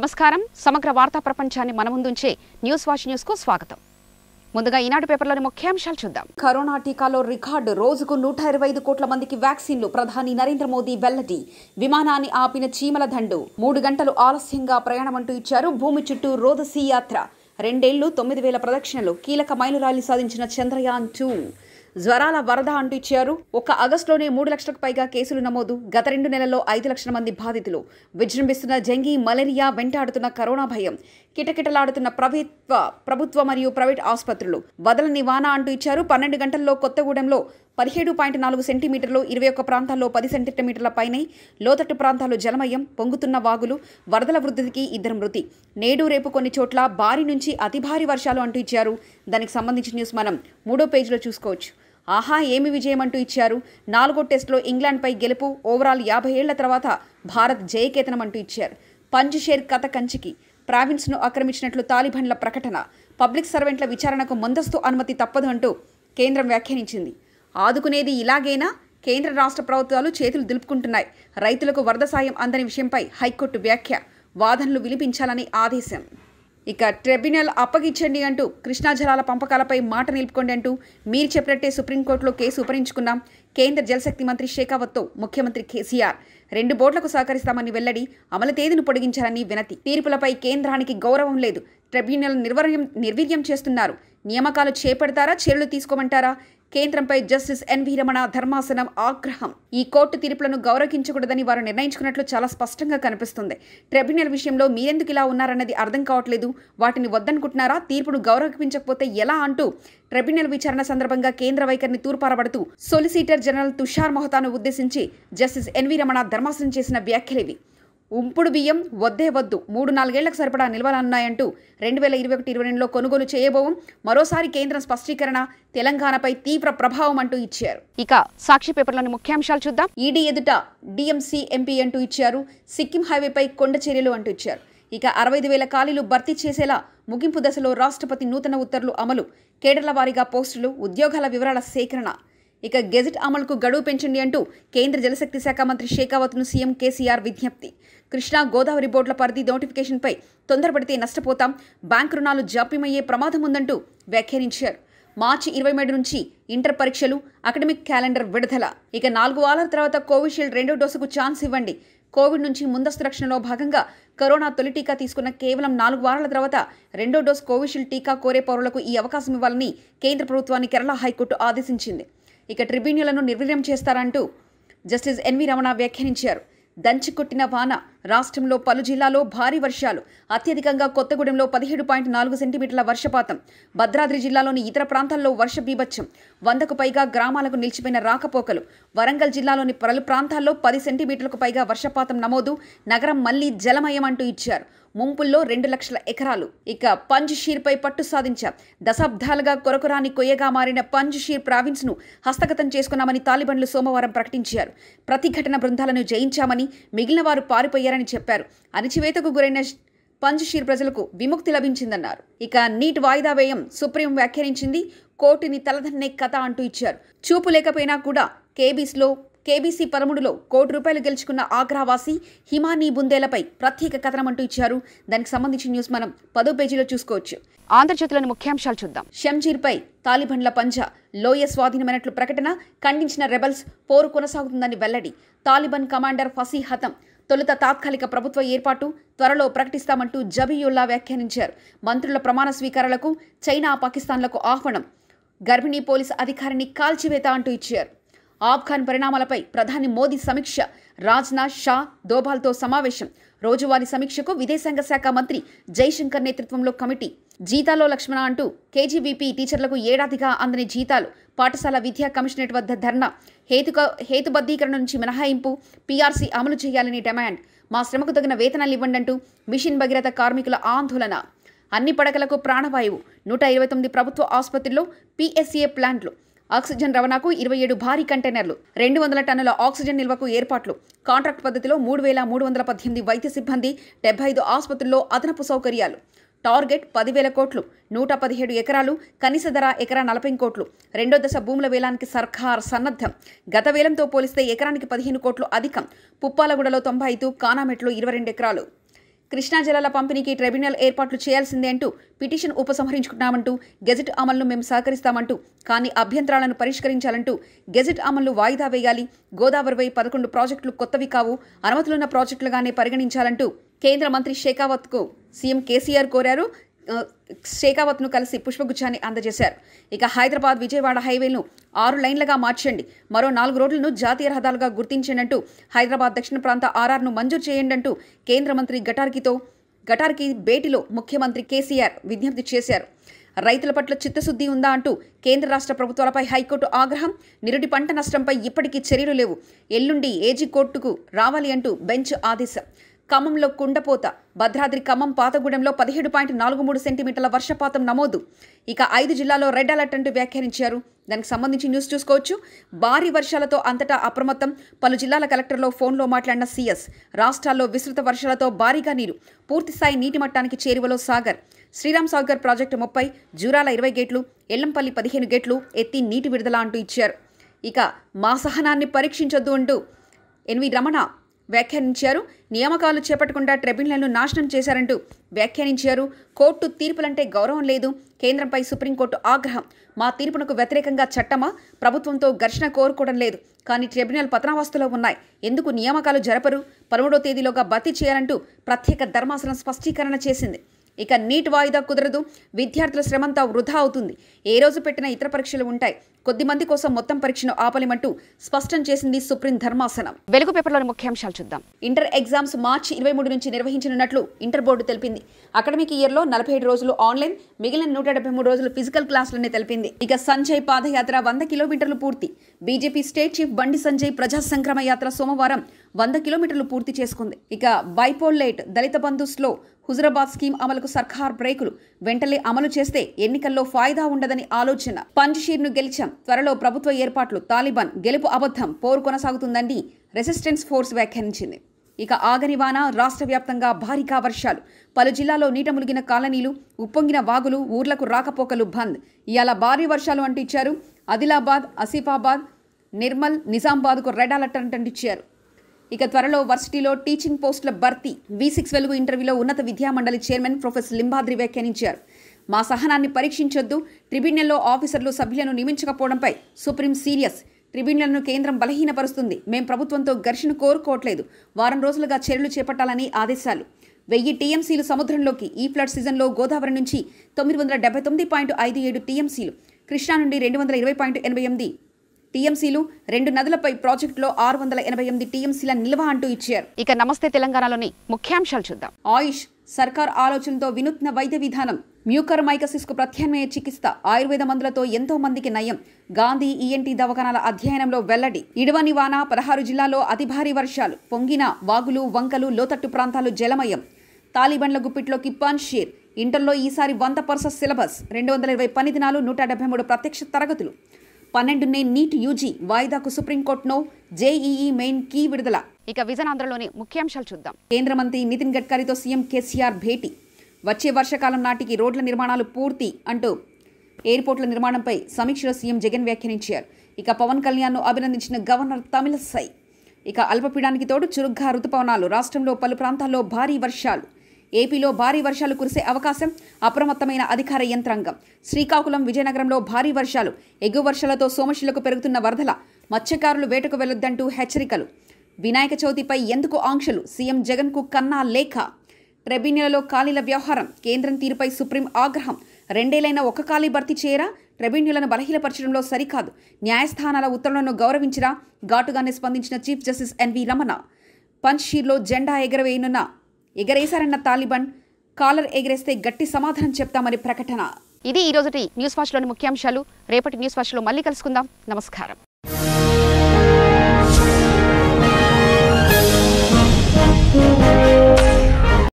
నమస్కారం సమగ్ర వార్తా ప్రపంచాన్ని మన ముందుంచే న్యూస్ వాచ్ న్యూస్ కు స్వాగతం ముందుగా ఈనాడు పేపర్లోని ముఖ్యాంశాలు చూద్దాం కరోనా టీకాలో రికార్డు రోజుకు నూట ఇరవై ఐదు కోట్ల మందికి వ్యాక్సిన్లు ప్రధాని నరేంద్ర మోదీ వెల్లడి విమానాన్ని ఆపిన చీమల దండు మూడు గంటలు ఆలస్యంగా ప్రయాణమంటూ ఇచ్చారు భూమి చుట్టూ రోదసీ యాత్ర రెండేళ్లు తొమ్మిది వేల ప్రదక్షిణలు కీలక మైలురాయిలు సాధించిన చంద్రయాన్ టూ జ్వరాల వరద అంటూ ఇచ్చారు ఒక ఆగస్టులోనే మూడు లక్షలకు పైగా కేసులు నమోదు గత రెండు నెలల్లో ఐదు లక్షల మంది బాధితులు విజృంభిస్తున్న జంగీ మలేరియా వెంటాడుతున్న కరోనా భయం కిటకిటలాడుతున్న ప్రభుత్వ ప్రభుత్వ మరియు ప్రైవేట్ ఆసుపత్రులు వదల నివాణ అంటూ ఇచ్చారు పన్నెండు గంటల్లో కొత్తగూడెంలో పదిహేడు పాయింట్ నాలుగు సెంటీమీటర్లు ఇరవై ఒక్క ప్రాంతాల్లో పది సెంటీమీటర్ల పైనే లోతట్టు ప్రాంతాలు జలమయం పొంగుతున్న వాగులు వరదల వృద్ధికి ఇద్దరు మృతి నేడు రేపు కొన్ని చోట్ల భారీ నుంచి అతి భారీ వర్షాలు అంటూ ఇచ్చారు దానికి సంబంధించిన న్యూస్ మనం మూడో పేజీలో చూసుకోవచ్చు ఆహా ఏమి విజయం అంటూ ఇచ్చారు నాలుగో టెస్టులో ఇంగ్లాండ్పై గెలుపు ఓవరాల్ యాభై ఏళ్ల తర్వాత భారత్ జయకేతనం అంటూ ఇచ్చారు పంచ్ షేర్ కథ కంచికి ప్రావిన్స్ను ఆక్రమించినట్లు తాలిబన్ల ప్రకటన పబ్లిక్ సర్వెంట్ల విచారణకు ముందస్తు అనుమతి తప్పదు అంటూ కేంద్రం వ్యాఖ్యానించింది ఆదుకునేది ఇలాగైనా కేంద్ర రాష్ట్ర ప్రభుత్వాలు చేతులు దులుపుకుంటున్నాయి రైతులకు వరద సాయం అందని విషయంపై హైకోర్టు వ్యాఖ్య వాదనలు విలిపించాలని ఆదేశం ఇక ట్రిబ్యునల్ అప్పగించండి అంటూ కృష్ణా జలాల పంపకాలపై మాట నిలుపుకోండి అంటూ మీరు చెప్పినట్టే సుప్రీంకోర్టులో కేసు ఉపరించుకున్నాం కేంద్ర జలశక్తి మంత్రి షేకావత్తో ముఖ్యమంత్రి కేసీఆర్ రెండు బోర్డులకు సహకరిస్తామని వెల్లడి అమలు తేదీని పొడిగించాలని వినతి తీర్పులపై కేంద్రానికి గౌరవం లేదు ట్రిబ్యునల్ నిర్వర్యం నిర్వీర్యం చేస్తున్నారు నియామకాలు చేపడతారా చర్యలు తీసుకోమంటారా కేంద్రంపై జస్టిస్ ఎన్వీ రమణ ధర్మాసనం ఆగ్రహం ఈ కోర్టు తీర్పులను గౌరవించకూడదని వారు నిర్ణయించుకున్నట్లు చాలా స్పష్టంగా కనిపిస్తుంది ట్రిబ్యునల్ విషయంలో మీరెందుకు ఇలా ఉన్నారన్నది అర్థం కావట్లేదు వాటిని వద్దనుకుంటున్నారా తీర్పును గౌరవించకపోతే ఎలా అంటూ ట్రిబ్యునల్ విచారణ సందర్భంగా కేంద్ర వైఖరిని తూర్పారబడుతూ సొలిసిటర్ జనరల్ తుషార్ మహతాను ఉద్దేశించి జస్టిస్ ఎన్వీ రమణ ధర్మాసనం చేసిన వ్యాఖ్యలేవి ఉంపుడు బియ్యం వద్దే వద్దు మూడు నాలుగేళ్లకు సరిపడా నిల్వలన్నాయంటూ రెండు వేల ఇరవై ఒకటి ఇరవై రెండులో కొనుగోలు చేయబోవు మరోసారి కేంద్రం స్పష్టీకరణ తెలంగాణపై తీవ్ర ప్రభావం అంటూ ఇచ్చారు ఇక సాక్షి పేపర్లోని ముఖ్యాంశాలు చూద్దాం ఈడీ ఎదుట డిఎంసీ ఎంపీ అంటూ ఇచ్చారు సిక్కిం హైవేపై కొండ చర్యలు అంటూ ఇచ్చారు ఇక అరవై వేల ఖాళీలు భర్తీ చేసేలా ముగింపు దశలో రాష్ట్రపతి నూతన ఉత్తర్వులు అమలు కేడర్ల వారీగా పోస్టులు ఉద్యోగాల వివరాల సేకరణ ఇక గెజిట్ అమలుకు గడువు పెంచండి అంటూ కేంద్ర జలశక్తి శాఖ మంత్రి షేకావత్ను సీఎం కేసీఆర్ విజ్ఞప్తి కృష్ణా గోదావరి బోర్డుల పరిధి నోటిఫికేషన్పై తొందరపడితే నష్టపోతాం బ్యాంక్ రుణాలు జాప్యమయ్యే ప్రమాదం ఉందంటూ వ్యాఖ్యానించారు మార్చి ఇరవై మూడు నుంచి ఇంటర్ పరీక్షలు అకాడమిక్ క్యాలెండర్ విడుదల ఇక నాలుగు వారాల తర్వాత కోవిషీల్డ్ రెండో డోసుకు ఛాన్స్ ఇవ్వండి కోవిడ్ నుంచి ముందస్తు రక్షణలో భాగంగా కరోనా తొలి టీకా తీసుకున్న కేవలం నాలుగు వారాల తర్వాత రెండో డోసు కోవిషీల్డ్ టీకా కోరే పౌరులకు ఈ అవకాశం ఇవ్వాలని కేంద్ర ప్రభుత్వాన్ని కేరళ హైకోర్టు ఆదేశించింది ఇక ట్రిబ్యునల్ను నిర్వీర్యం చేస్తారంటూ జస్టిస్ ఎన్వీ రమణ వ్యాఖ్యానించారు దంచి కొట్టిన వాన రాష్ట్రంలో పలు జిల్లాలో భారీ వర్షాలు అత్యధికంగా కొత్తగూడెంలో పదిహేడు పాయింట్ నాలుగు సెంటీమీటర్ల వర్షపాతం భద్రాద్రి జిల్లాలోని ఇతర ప్రాంతాల్లో వర్ష బీభత్సం వందకు పైగా గ్రామాలకు నిలిచిపోయిన రాకపోకలు వరంగల్ జిల్లాలోని పలు ప్రాంతాల్లో పది సెంటీమీటర్లకు పైగా వర్షపాతం నమోదు నగరం మళ్లీ జలమయం అంటూ ఇచ్చారు ముంపుల్లో రెండు లక్షల ఎకరాలు ఇక పంజ్షీర్పై పట్టు సాధించా దశాబ్దాలుగా కొరకురాని కొయ్యగా మారిన పంజ్షీర్ ప్రావిన్స్ ను హస్తగతం చేసుకున్నామని తాలిబన్లు సోమవారం ప్రకటించారు ప్రతిఘటన బృందాలను జయించామని మిగిలిన వారు పారిపోయారు అయ్యారని చెప్పారు అణచివేతకు గురైన పంజ్షీర్ ప్రజలకు విముక్తి లభించిందన్నారు ఇక నీట్ వాయిదా వ్యయం సుప్రీం వ్యాఖ్యానించింది కోర్టుని తలదన్నే కథ అంటూ ఇచ్చారు చూపు లేకపోయినా కూడా కేబీస్లో కేబీసీ పదమూడులో కోటి రూపాయలు గెలుచుకున్న ఆగ్రావాసి హిమానీ బుందేలపై ప్రత్యేక కథనం అంటూ ఇచ్చారు దానికి సంబంధించిన న్యూస్ మనం పదో పేజీలో చూసుకోవచ్చు ఆంధ్రజ్యోతిలోని ముఖ్యాంశాలు చూద్దాం షంజీర్పై తాలిబన్ల పంజా లోయ స్వాధీనమైనట్లు ప్రకటన ఖండించిన రెబల్స్ పోరు కొనసాగుతుందని వెల్లడి తాలిబన్ కమాండర్ ఫసీ హతం తొలుత తాత్కాలిక ప్రభుత్వ ఏర్పాటు త్వరలో ప్రకటిస్తామంటూ జబీయుల్లా వ్యాఖ్యానించారు మంత్రుల ప్రమాణ స్వీకారాలకు చైనా పాకిస్తాన్లకు ఆహ్వానం గర్భిణీ పోలీస్ అధికారిని కాల్చివేత అంటూ ఇచ్చారు ఆఫ్ఘాన్ పరిణామాలపై ప్రధాని మోదీ సమీక్ష రాజ్నాథ్ షా దోభాల్తో సమావేశం రోజువారీ సమీక్షకు విదేశాంగ శాఖ మంత్రి జైశంకర్ నేతృత్వంలో కమిటీ జీతాలో లక్ష్మణ అంటూ కేజీబీపీ టీచర్లకు ఏడాదిగా అందని జీతాలు పాఠశాల విద్యా కమిషనరేట్ వద్ద ధర్నా హేతు హేతుబద్ధీకరణ నుంచి మినహాయింపు పీఆర్సీ అమలు చేయాలని డిమాండ్ మా శ్రమకు తగిన వేతనాలు ఇవ్వండంటూ మిషన్ భగీరథ కార్మికుల ఆందోళన అన్ని పడకలకు ప్రాణవాయువు నూట ఇరవై తొమ్మిది ప్రభుత్వ ఆసుపత్రుల్లో పీఎస్సీఏ ప్లాంట్లు ఆక్సిజన్ రవాణాకు ఇరవై ఏడు భారీ కంటైనర్లు రెండు వందల టన్నుల ఆక్సిజన్ నిల్వకు ఏర్పాట్లు కాంట్రాక్ట్ పద్ధతిలో మూడు వేల మూడు వందల పద్దెనిమిది వైద్య సిబ్బంది డెబ్బై ఐదు ఆసుపత్రుల్లో అదనపు సౌకర్యాలు టార్గెట్ పదివేల కోట్లు నూట పదిహేడు ఎకరాలు కనీస ధర ఎకరా నలభై కోట్లు రెండో దశ భూముల వేలానికి సర్కార్ సన్నద్ధం గత వేలంతో పోలిస్తే ఎకరానికి పదిహేను కోట్లు అధికం పుప్పాలగూడలో తొంభై ఐదు కానామెట్లో ఇరవై రెండు ఎకరాలు కృష్ణా జలాల పంపిణీకి ట్రైబ్యునల్ ఏర్పాట్లు చేయాల్సిందే అంటూ పిటిషన్ ఉపసంహరించుకున్నామంటూ గెజెట్ అమలును మేము సహకరిస్తామంటూ కానీ అభ్యంతరాలను పరిష్కరించాలంటూ గెజెట్ అమలు వాయిదా వేయాలి గోదావరిపై పదకొండు ప్రాజెక్టులు కొత్తవి కావు అనుమతులున్న ప్రాజెక్టులుగానే పరిగణించాలంటూ కేంద్ర మంత్రి షేకావత్కు సీఎం కేసీఆర్ కోరారు షేకావత్ను కలిసి పుష్పగుచ్చాన్ని అందజేశారు ఇక హైదరాబాద్ విజయవాడ హైవేను ఆరు లైన్లుగా మార్చండి మరో నాలుగు రోడ్లను జాతీయ రహదారులుగా గుర్తించేనంటూ హైదరాబాద్ దక్షిణ ప్రాంత ఆర్ఆర్ను మంజూరు చేయండంటూ కేంద్ర మంత్రి గటార్కితో గటార్కి భేటీలో ముఖ్యమంత్రి కేసీఆర్ విజ్ఞప్తి చేశారు రైతుల పట్ల చిత్తశుద్ధి ఉందా అంటూ కేంద్ర రాష్ట్ర ప్రభుత్వాలపై హైకోర్టు ఆగ్రహం నిరుడి పంట నష్టంపై ఇప్పటికీ చర్యలు లేవు ఎల్లుండి ఏజీ కోర్టుకు రావాలి అంటూ బెంచ్ ఆదేశం ఖమ్మంలో కుండపోత భద్రాద్రి ఖమ్మం పాతగూడెంలో పదిహేడు పాయింట్ నాలుగు మూడు సెంటీమీటర్ల వర్షపాతం నమోదు ఇక ఐదు జిల్లాలో రెడ్ అలర్ట్ అంటూ వ్యాఖ్యానించారు దానికి సంబంధించి న్యూస్ చూసుకోవచ్చు భారీ వర్షాలతో అంతటా అప్రమత్తం పలు జిల్లాల కలెక్టర్లో ఫోన్లో మాట్లాడిన సీఎస్ రాష్ట్రాల్లో విస్తృత వర్షాలతో భారీగా నీరు పూర్తిస్థాయి నీటి మట్టానికి చేరువలో సాగర్ శ్రీరామ్ సాగర్ ప్రాజెక్టు ముప్పై జూరాల ఇరవై గేట్లు ఎల్లంపల్లి పదిహేను గేట్లు ఎత్తి నీటి విడుదల అంటూ ఇచ్చారు ఇక మా సహనాన్ని పరీక్షించొద్దు అంటూ ఎన్వి రమణ వ్యాఖ్యానించారు నియామకాలు చేపట్టకుండా ట్రిబ్యునల్ను నాశనం చేశారంటూ వ్యాఖ్యానించారు కోర్టు తీర్పులంటే గౌరవం లేదు కేంద్రంపై సుప్రీంకోర్టు ఆగ్రహం మా తీర్పునకు వ్యతిరేకంగా చట్టమా ప్రభుత్వంతో ఘర్షణ కోరుకోవడం లేదు కానీ ట్రిబ్యునల్ పతనావస్థలో ఉన్నాయి ఎందుకు నియామకాలు జరపరు పదమూడో తేదీలోగా భర్తీ చేయాలంటూ ప్రత్యేక ధర్మాసనం స్పష్టీకరణ చేసింది ఇక నీట్ వాయిదా కుదరదు విద్యార్థుల శ్రమంతా వృధా అవుతుంది ఏ రోజు పెట్టిన ఇతర పరీక్షలు ఉంటాయి కొద్దిమంది కోసం మొత్తం పరీక్షను ఆపలేమంటూ స్పష్టం చేసింది సుప్రీం ధర్మాసనం వెలుగు పేపర్లోని ముఖ్యాంశాలు చూద్దాం ఇంటర్ ఎగ్జామ్స్ మార్చి ఇరవై మూడు నుంచి నిర్వహించనున్నట్లు ఇంటర్ బోర్డు తెలిపింది అకాడమిక్ ఇయర్లో నలభై ఏడు రోజులు ఆన్లైన్ మిగిలిన నూట డెబ్బై మూడు రోజులు ఫిజికల్ క్లాసులనే తెలిపింది ఇక సంజయ్ పాదయాత్ర వంద కిలోమీటర్లు పూర్తి బీజేపీ స్టేట్ చీఫ్ బండి సంజయ్ ప్రజా సంక్రమ యాత్ర సోమవారం వంద కిలోమీటర్లు పూర్తి చేసుకుంది ఇక బైపోలేట్ దళిత బంధు స్లో హుజరాబాద్ స్కీమ్ అమలుకు సర్కార్ బ్రేకులు వెంటనే అమలు చేస్తే ఎన్నికల్లో ఫాయిదా ఉండదని ఆలోచన పంజ్షీర్ను గెలిచాం త్వరలో ప్రభుత్వ ఏర్పాట్లు తాలిబాన్ గెలుపు అబద్ధం పోరు కొనసాగుతుందని రెసిస్టెన్స్ ఫోర్స్ వ్యాఖ్యానించింది ఇక ఆగనివాన రాష్ట్ర వ్యాప్తంగా భారీగా వర్షాలు పలు జిల్లాలో నీట ములిగిన కాలనీలు ఉప్పొంగిన వాగులు ఊర్లకు రాకపోకలు బంద్ ఇవాళ భారీ వర్షాలు అంటించారు ఆదిలాబాద్ ఆసిఫాబాద్ నిర్మల్ నిజామాబాద్కు రెడ్ అలర్ట్ అంటించారు ఇక త్వరలో వర్సిటీలో టీచింగ్ పోస్టుల భర్తీ వి సిక్స్ వెలుగు ఇంటర్వ్యూలో ఉన్నత విద్యామండలి చైర్మన్ ప్రొఫెసర్ లింబాద్రి వ్యాఖ్యానించారు మా సహనాన్ని పరీక్షించొద్దు ట్రిబ్యునల్లో ఆఫీసర్లు సభ్యులను నియమించకపోవడంపై సుప్రీం సీరియస్ ట్రిబ్యునల్ను కేంద్రం బలహీనపరుస్తుంది మేం ప్రభుత్వంతో ఘర్షణ కోరుకోవట్లేదు వారం రోజులుగా చర్యలు చేపట్టాలని ఆదేశాలు వెయ్యి టీఎంసీలు సముద్రంలోకి ఈ ఫ్లడ్ సీజన్లో గోదావరి నుంచి తొమ్మిది వందల డెబ్బై తొమ్మిది పాయింట్ ఐదు ఏడు టీఎంసీలు కృష్ణా నుండి రెండు వందల ఇరవై పాయింట్ ఎనభై ఎనిమిది టీఎంసీలు రెండు నదులపై ప్రాజెక్టులో ఆరు వందల ఎనభై ఎనిమిది టీఎంసీల నిల్వ అంటూ ఇచ్చారు ఇక నమస్తే తెలంగాణలోని ముఖ్యాంశాలు చూద్దాం ఆయుష్ సర్కార్ ఆలోచనతో వినూత్న వైద్య విధానం మ్యూకర్ కు ప్రత్యామ్నాయ చికిత్స ఆయుర్వేద మందులతో ఎంతో మందికి నయం గాంధీ ఈఎన్టీ e దవాఖానాల అధ్యయనంలో వెల్లడి ఇడవని వాన పదహారు జిల్లాల్లో అతి భారీ వర్షాలు పొంగిన వాగులు వంకలు లోతట్టు ప్రాంతాలు జలమయం తాలిబన్ల గుప్పిట్లో కిప్పాన్ షేర్ ఇంటర్లో ఈసారి వంద పర్సెంట్ సిలబస్ రెండు వందల ఇరవై పని దినాలు నూట డెబ్బై మూడు ప్రత్యక్ష తరగతులు పన్నెండునే నీట్ యూజీ వాయిదాకు సుప్రీంకోర్టును జేఈఈ మెయిన్ కీ విడుదల ఇక విజయనాంధ్రలోని ముఖ్యాంశాలు చూద్దాం కేంద్ర మంత్రి నితిన్ గడ్కరీతో సీఎం కేసీఆర్ భేటీ వచ్చే వర్షాకాలం నాటికి రోడ్ల నిర్మాణాలు పూర్తి అంటూ ఎయిర్పోర్ట్ల నిర్మాణంపై సమీక్షలో సీఎం జగన్ వ్యాఖ్యానించారు ఇక పవన్ కళ్యాణ్ను అభినందించిన గవర్నర్ తమిళసై ఇక అల్పపీడానికి తోడు చురుగ్గా రుతుపవనాలు రాష్ట్రంలో పలు ప్రాంతాల్లో భారీ వర్షాలు ఏపీలో భారీ వర్షాలు కురిసే అవకాశం అప్రమత్తమైన అధికార యంత్రాంగం శ్రీకాకుళం విజయనగరంలో భారీ వర్షాలు ఎగువ వర్షాలతో సోమశిలకు పెరుగుతున్న వరదల మత్స్యకారులు వేటకు వెళ్లొద్దంటూ హెచ్చరికలు వినాయక చవితిపై ఎందుకు ఆంక్షలు సీఎం జగన్కు కన్నా లేఖ ట్రెబ్యునల్లో ఖాళీల వ్యవహారం కేంద్రం తీరుపై సుప్రీం ఆగ్రహం రెండేలైన ఒక ఖాళీ భర్తీ చేయరా ట్రెబ్యునల్ను బలహీనపరచడంలో సరికాదు న్యాయస్థానాల ఉత్తర్వులను గౌరవించినా ఘాటుగానే స్పందించిన చీఫ్ జస్టిస్ ఎన్వీ రమణ పంచ్షీర్లో జెండా ఎగరవేయనున్న ఎగరేశారన్న తాలిబాన్ కాలర్ ఎగరేస్తే గట్టి సమాధానం చెప్తామని ప్రకటన ఇది ఈ న్యూస్ ఫాస్ట్లోని ముఖ్యాంశాలు రేపటి న్యూస్ ఫాస్ట్లో మళ్ళీ కలుసుకుందాం నమస్కారం